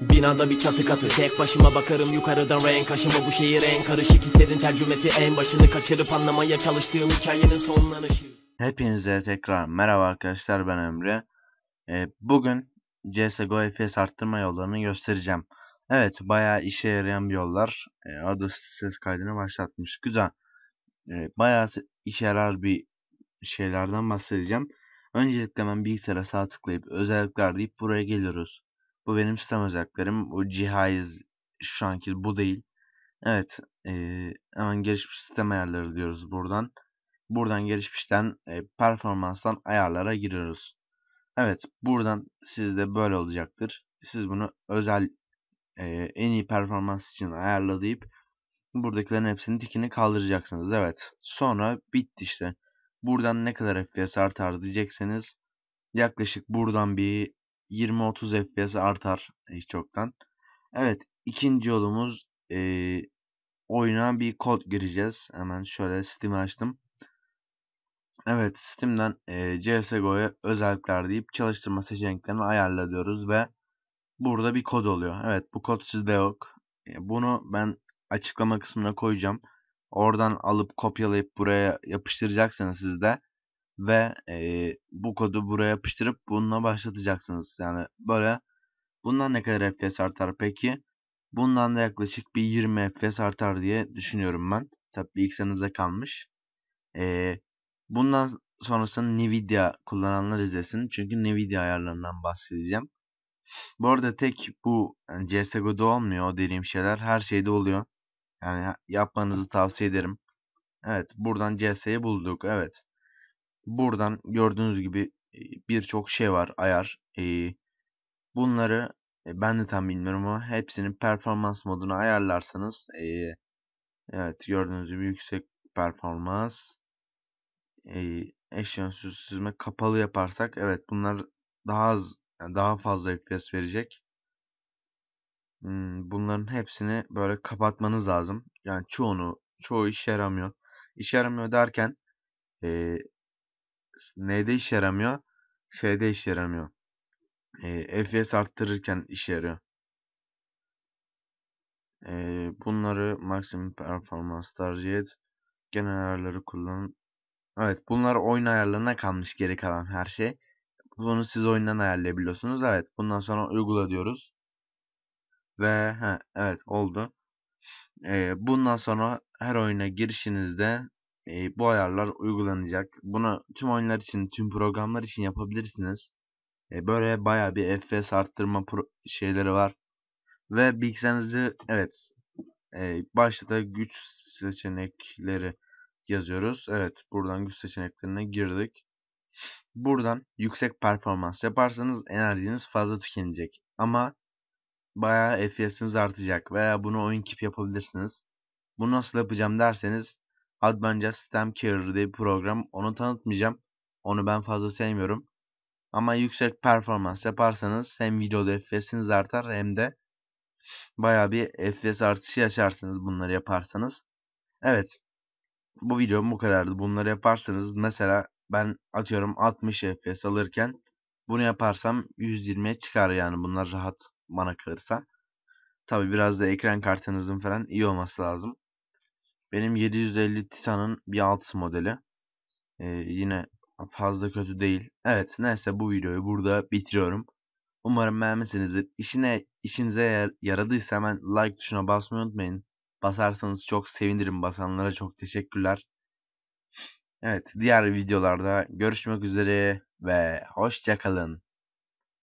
Binada bir çatı katı Tek başıma bakarım yukarıdan renk aşımı Bu şehir en karışık hislerin tercümesi En başını kaçırıp anlamaya çalıştığım hikayenin sonlanışı Hepinize tekrar merhaba arkadaşlar ben Emre ee, Bugün CSGO FPS arttırma yollarını göstereceğim Evet bayağı işe yarayan bir yollar ee, Orada ses kaydını başlatmış güzel ee, Bayağı işe yarar bir şeylerden bahsedeceğim Öncelikle ben bilgisayara sağ tıklayıp özellikler deyip buraya geliyoruz bu benim sistem özelliklerim. Bu cihaz şu anki bu değil. Evet. E, hemen gelişmiş sistem ayarları diyoruz buradan. Buradan gelişmişten e, performanstan ayarlara giriyoruz. Evet. Buradan sizde böyle olacaktır. Siz bunu özel e, en iyi performans için ayarla buradakilerin hepsini tikini kaldıracaksınız. Evet. Sonra bitti işte. Buradan ne kadar FPS artar diyecekseniz yaklaşık buradan bir 20-30 FPS artar hiç e, çoktan. Evet ikinci yolumuz e, oyuna bir kod gireceğiz. Hemen şöyle Steam'i açtım. Evet Steam'den e, CSGO'ya özellikler deyip çalıştırma seçeneklerini ayarlıyoruz ve burada bir kod oluyor. Evet bu kod sizde yok. E, bunu ben açıklama kısmına koyacağım. Oradan alıp kopyalayıp buraya yapıştıracaksınız sizde ve e, bu kodu buraya yapıştırıp bununla başlatacaksınız. Yani böyle bundan ne kadar FPS artar peki? Bundan da yaklaşık bir 20 FPS artar diye düşünüyorum ben. Tabi bilgisayarınızda kalmış. E, bundan sonrasını Nvidia kullananlar izlesin. Çünkü Nvidia ayarlarından bahsedeceğim. Bu arada tek bu yani CSGO'da olmuyor o dediğim şeyler. Her şeyde oluyor. Yani yapmanızı tavsiye ederim. Evet buradan CS'yi bulduk. Evet. Buradan gördüğünüz gibi birçok şey var ayar. Bunları e, ben de tam bilmiyorum ama hepsini performans moduna ayarlarsanız evet gördüğünüz gibi yüksek performans eşyan süsleme kapalı yaparsak evet bunlar daha az daha fazla FPS verecek. Bunların hepsini böyle kapatmanız lazım. Yani çoğunu çoğu işe yaramıyor. İşe yaramıyor derken neyde işe yaramıyor? Şeyde işe yaramıyor. E, FPS arttırırken işe yarıyor. E, bunları maksimum performans tercih et. Genel ayarları kullan. Evet bunlar oyun ayarlarına kalmış geri kalan her şey. Bunu siz oyundan ayarlayabiliyorsunuz. Evet bundan sonra uygula diyoruz. Ve he, evet oldu. Ee, bundan sonra her oyuna girişinizde e, bu ayarlar uygulanacak. Bunu tüm oyunlar için, tüm programlar için yapabilirsiniz. E, böyle baya bir FPS arttırma şeyleri var. Ve bilgisayarınızı evet e, başta güç seçenekleri yazıyoruz. Evet buradan güç seçeneklerine girdik. Buradan yüksek performans yaparsanız enerjiniz fazla tükenecek. Ama bayağı FPS'iniz artacak veya bunu oyun kip yapabilirsiniz. Bunu nasıl yapacağım derseniz Adı bence Stem Care diye bir program. Onu tanıtmayacağım. Onu ben fazla sevmiyorum. Ama yüksek performans yaparsanız hem videoda FPS'iniz artar hem de baya bir FPS artışı yaşarsınız bunları yaparsanız. Evet. Bu videom bu kadardı. Bunları yaparsanız mesela ben atıyorum 60 FPS alırken bunu yaparsam 120'ye çıkar yani bunlar rahat bana kalırsa. Tabi biraz da ekran kartınızın falan iyi olması lazım. Benim 750 Titan'ın bir altısı modeli. Ee, yine fazla kötü değil. Evet neyse bu videoyu burada bitiriyorum. Umarım beğenmişsinizdir. İşine, işinize yaradıysa hemen like tuşuna basmayı unutmayın. Basarsanız çok sevinirim. Basanlara çok teşekkürler. Evet diğer videolarda görüşmek üzere ve hoşçakalın.